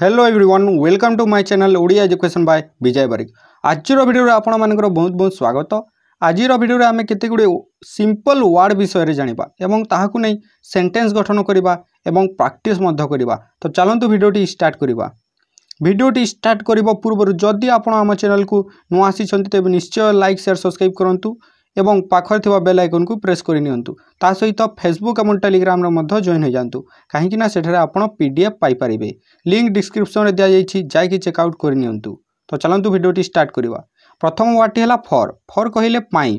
Hello everyone welcome to my channel Odia education by Bijay Barik আজর ভিডিওরে আপনার বহুত বহুত স্বাগত আজির ভিডিওরে আমি কেতগুড়ি সিম্পল ওয়ার্ড বিষয়ে জাঁয়া এবং তাহলে নেই সেটেন্স গঠন করা এবং প্রাকটিস করা তো চলতু ভিডিওটি স্টার্ট করা ভিডিওটি স্টার্ট করা পূর্ব যদি আপনার আমার চ্যানেলকে নয় আসছেন তবে নিশ্চয় লাইক সেয়ার সবসক্রাইব করতু ଏବଂ ପାଖରେ ଥିବା ବେଲ୍ ଆଇକନ୍କୁ ପ୍ରେସ୍ କରିନିଅନ୍ତୁ ତା ସହିତ ଫେସବୁକ୍ ଏବଂ ଟେଲିଗ୍ରାମରେ ମଧ୍ୟ ଜଏନ୍ ହୋଇଯାଆନ୍ତୁ କାହିଁକିନା ସେଠାରେ ଆପଣ ପି ଡି ଏଫ୍ ପାଇପାରିବେ ଲିଙ୍କ୍ ଡିସ୍କ୍ରିପ୍ସନ୍ରେ ଦିଆଯାଇଛି ଯାଇକି ଚେକ୍ଆଉଟ୍ କରିନିଅନ୍ତୁ ତ ଚାଲନ୍ତୁ ଭିଡ଼ିଓଟି ଷ୍ଟାର୍ଟ କରିବା ପ୍ରଥମ ୱାର୍ଡ଼ଟି ହେଲା ଫର୍ ଫର୍ କହିଲେ ପାଇଁ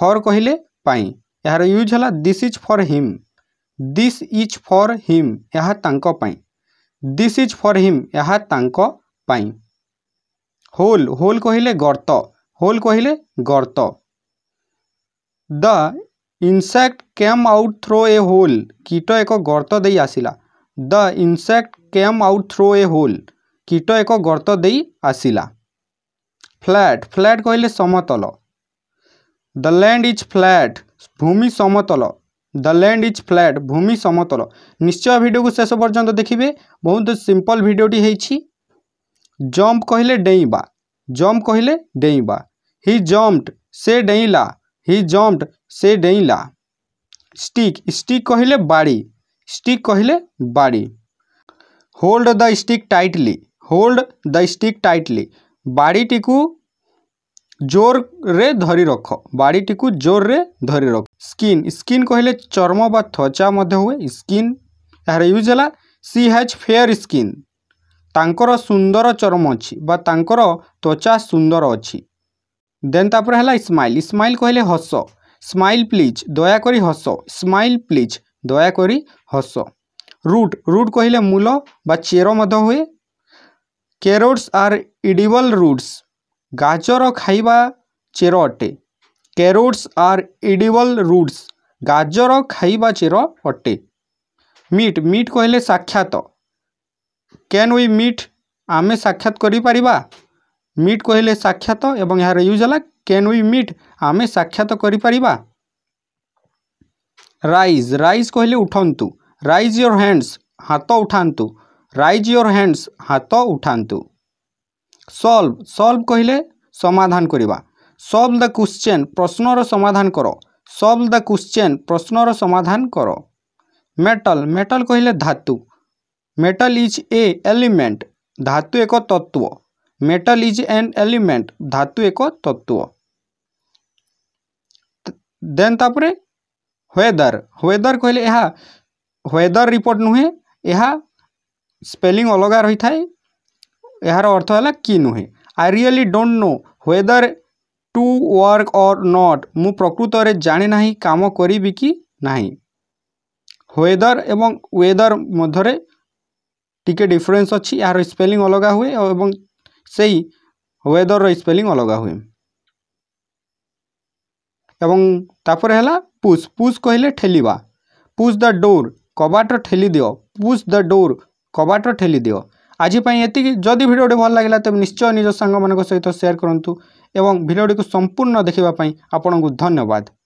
ଫର୍ କହିଲେ ପାଇଁ ଏହାର ୟୁଜ୍ ହେଲା this is for him this is for him ଏହା ତାଙ୍କ ପାଇଁ ଦିସ୍ ଇଜ୍ ଫର୍ ହିମ୍ ଏହା ତାଙ୍କ ପାଇଁ ହୋଲ୍ ହୋଲ୍ କହିଲେ ଗର୍ତ୍ତ ହୋଲ୍ କହିଲେ ଗର୍ତ୍ତ the insect came out through a hole कीट एक गर्त दे आसला the insect came out through a hole कीट एक गर्त दे आसला फ्लैट फ्लैट कहले समतल द लैंड इज फ्लैट भूमि समतल द लैंड इज फ्लैट भूमि समतल निश्चय भिडियो को शेष पर्यटन देखिए बहुत सिंपल भिडटी जम्प कहले डेईबा जम्प कहले डेईबा हि जम्प से डेईला हि जम्पड से डेला स्टिक स्टिक कहले बाड़ी स्टिक कहले बाड़ी hold the stick tightly hold the stick tightly बाड़ीटी को जोर रे धरी रख बाड़ीटी को जोर रे धरी रख स्किन स्किन कहले चर्म बा त्वचा मध्य हुए स्किन यार यूज है सी हाज फेयर स्किन सुंदर चर्म अच्छी त्वचा सुंदर अच्छी देन तापर है स्माइल स्माइल कहले हस स्माइल प्लीज दयाको हस स्माइल प्लीज दयाको हस रुट रुट कहले मूल मध हुए कैरोट्स आर इडिबल रुट्स गाजर खाइबा चेर अटे कैरोट्स आर इडिबल रुट्स गाजर खाइबा चेर अटे मीट मीट कहले साक्षात कैन वी मीट आमे साक्षात करी परिवा? ମିଟ୍ କହିଲେ ସାକ୍ଷାତ ଏବଂ ଏହାର ୟୁଜ୍ ହେଲା କ୍ୟାନ୍ ୱି ମିଟ୍ ଆମେ ସାକ୍ଷାତ କରିପାରିବା ରାଇଜ୍ ରାଇଜ୍ କହିଲେ ଉଠନ୍ତୁ ରାଇଜ୍ ୟୋର୍ ହ୍ୟାଣ୍ଡସ୍ ହାତ ଉଠାନ୍ତୁ ରାଇଜ୍ ୟୋର୍ ହ୍ୟାଣ୍ଡସ୍ ହାତ ଉଠାନ୍ତୁ ସଲ୍ଭ ସଲ୍ଭ କହିଲେ ସମାଧାନ କରିବା ସଲ୍ଭ ଦ କ୍ୱେଶ୍ଚେନ୍ ପ୍ରଶ୍ନର ସମାଧାନ କର ସଲ୍ଭ ଦ କ୍ୱେଶ୍ଚେନ୍ ପ୍ରଶ୍ନର ସମାଧାନ କର ମେଟାଲ ମେଟାଲ କହିଲେ ଧାତୁ ମେଟାଲ ଇଜ୍ ଏ ଏଲିମେଣ୍ଟ ଧାତୁ ଏକ ତତ୍ତ୍ୱ मेटल इज एन एलिमेंट धातु एक तत्व देन तापर वेदर वेदर कहले वेदर रिपोर्ट नुहे यह स्पेलिंग अलग रही था यार अर्थ है कि नुहे I really don't know whether to work or not मु प्रकृत रे जाने नाही काम करिवि कि नाही वेदर एवं वेदर मध्य টিকে डिफरेन्स अच्छी यार स्पेलींग अलग हुए সেই ୱେଦର୍ର ସ୍ପେଲିଂ ଅଲଗା ହୁଏ ଏବଂ ତାପରେ ହେଲା ପୁସ୍ ପୁସ୍ କହିଲେ ଠେଲିବା ପୁସ୍ ଦ ଡୋର୍ କବାଟ ଠେଲି ଦିଅ ପୁସ୍ ଦ ଡୋର୍ କବାଟ ଠେଲି ଦିଅ ଆଜି ପାଇଁ ଏତିକି ଯଦି ଭିଡ଼ିଓଟି ଭଲ ଲାଗିଲା ତେବେ ନିଶ୍ଚୟ ନିଜ ସାଙ୍ଗମାନଙ୍କ ସହିତ ସେୟାର କରନ୍ତୁ ଏବଂ ଭିଡ଼ିଓଟିକୁ ସମ୍ପୂର୍ଣ୍ଣ ଦେଖିବା ପାଇଁ ଆପଣଙ୍କୁ ଧନ୍ୟବାଦ